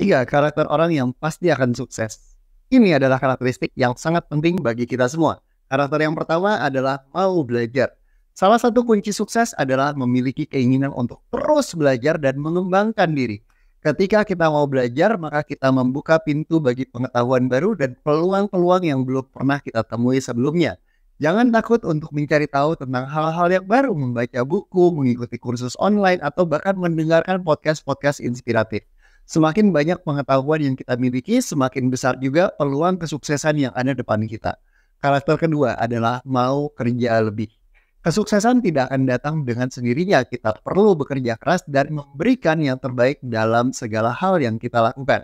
Tiga, karakter orang yang pasti akan sukses. Ini adalah karakteristik yang sangat penting bagi kita semua. Karakter yang pertama adalah mau belajar. Salah satu kunci sukses adalah memiliki keinginan untuk terus belajar dan mengembangkan diri. Ketika kita mau belajar, maka kita membuka pintu bagi pengetahuan baru dan peluang-peluang yang belum pernah kita temui sebelumnya. Jangan takut untuk mencari tahu tentang hal-hal yang baru, membaca buku, mengikuti kursus online, atau bahkan mendengarkan podcast-podcast inspiratif. Semakin banyak pengetahuan yang kita miliki, semakin besar juga peluang kesuksesan yang ada depan kita. Karakter kedua adalah mau kerja lebih. Kesuksesan tidak akan datang dengan sendirinya. Kita perlu bekerja keras dan memberikan yang terbaik dalam segala hal yang kita lakukan.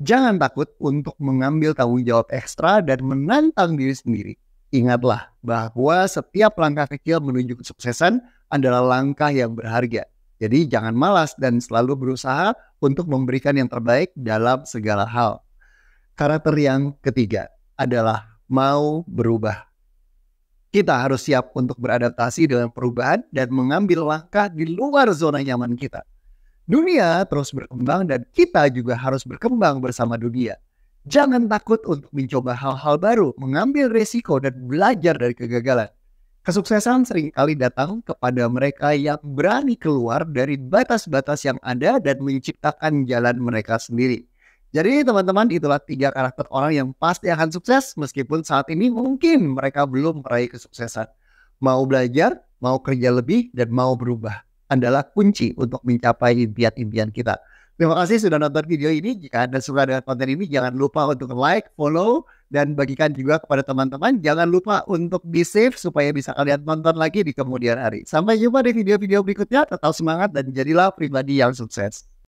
Jangan takut untuk mengambil tanggung jawab ekstra dan menantang diri sendiri. Ingatlah bahwa setiap langkah kecil menuju kesuksesan adalah langkah yang berharga. Jadi jangan malas dan selalu berusaha untuk memberikan yang terbaik dalam segala hal. Karakter yang ketiga adalah mau berubah. Kita harus siap untuk beradaptasi dengan perubahan dan mengambil langkah di luar zona nyaman kita. Dunia terus berkembang dan kita juga harus berkembang bersama dunia. Jangan takut untuk mencoba hal-hal baru, mengambil resiko dan belajar dari kegagalan. Kesuksesan seringkali datang kepada mereka yang berani keluar dari batas-batas yang ada dan menciptakan jalan mereka sendiri. Jadi teman-teman itulah tiga karakter orang yang pasti akan sukses meskipun saat ini mungkin mereka belum meraih kesuksesan. Mau belajar, mau kerja lebih, dan mau berubah adalah kunci untuk mencapai impian-impian kita. Terima kasih sudah nonton video ini. Jika Anda suka dengan konten ini, jangan lupa untuk like, follow, dan bagikan juga kepada teman-teman. Jangan lupa untuk be safe supaya bisa kalian tonton lagi di kemudian hari. Sampai jumpa di video-video berikutnya. Tetap semangat dan jadilah pribadi yang sukses.